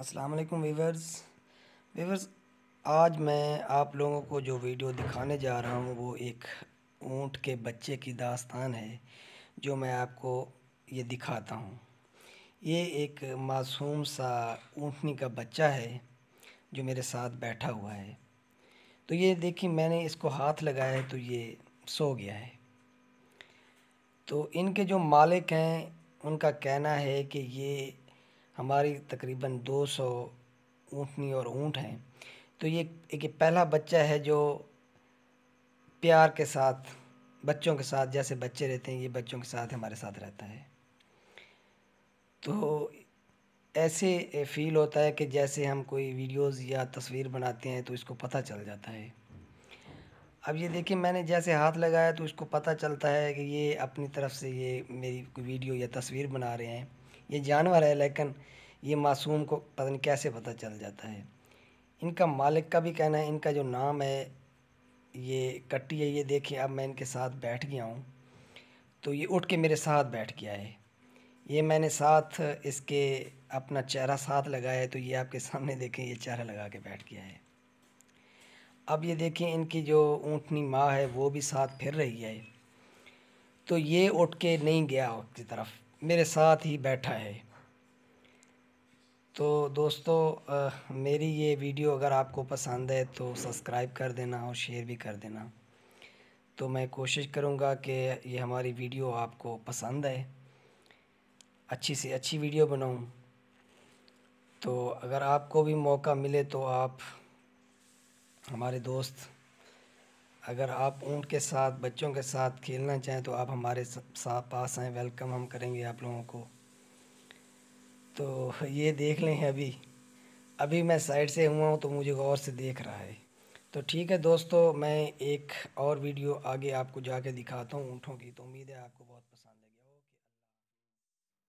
अस्सलाम वालेकुम viewers viewers आज मैं आप लोगों को जो वीडियो दिखाने जा रहा हूँ वो एक ऊँट के बच्चे की दास्तान है जो मैं आपको ये दिखाता हूँ ये एक मासूम सा ऊँटनी का बच्चा है जो मेरे साथ बैठा हुआ है तो ये देखिए मैंने इसको हाथ लगाया है तो ये सो गया है तो इनके जो मालिक हैं उनका कहना है कि ये हमारी तकरीबन 200 ऊँटनी और ऊँट हैं तो ये एक पहला बच्चा है जो प्यार के साथ बच्चों के साथ जैसे बच्चे रहते हैं ये बच्चों के साथ हमारे साथ रहता है तो ऐसे फील होता है कि जैसे हम कोई वीडियोस या तस्वीर बनाते हैं तो इसको पता चल जाता है अब ये देखिए मैंने जैसे हाथ लगाया तो इसको पता चलता है कि ये अपनी तरफ से ये मेरी वीडियो या तस्वीर बना रहे हैं ये जानवर है लेकिन ये मासूम को पता नहीं कैसे पता चल जाता है इनका मालिक का भी कहना है इनका जो नाम है ये कट्टी है ये देखिए अब मैं इनके साथ बैठ गया हूँ तो ये उठ के मेरे साथ बैठ गया है ये मैंने साथ इसके अपना चेहरा साथ लगाया है तो ये आपके सामने देखें ये चेहरा लगा के बैठ गया है अब ये देखें इनकी जो ऊँटनी माँ है वो भी साथ फिर रही है तो ये उठ के नहीं गया उसकी तरफ मेरे साथ ही बैठा है तो दोस्तों आ, मेरी ये वीडियो अगर आपको पसंद है तो सब्सक्राइब कर देना और शेयर भी कर देना तो मैं कोशिश करूँगा कि ये हमारी वीडियो आपको पसंद है अच्छी से अच्छी वीडियो बनाऊँ तो अगर आपको भी मौका मिले तो आप हमारे दोस्त अगर आप ऊँट के साथ बच्चों के साथ खेलना चाहें तो आप हमारे साथ पास आएँ वेलकम हम करेंगे आप लोगों को तो ये देख लें अभी अभी मैं साइड से हुआ हूँ तो मुझे गौर से देख रहा है तो ठीक है दोस्तों मैं एक और वीडियो आगे आपको जाके दिखाता हूँ ऊँटों की तो उम्मीद है आपको बहुत पसंद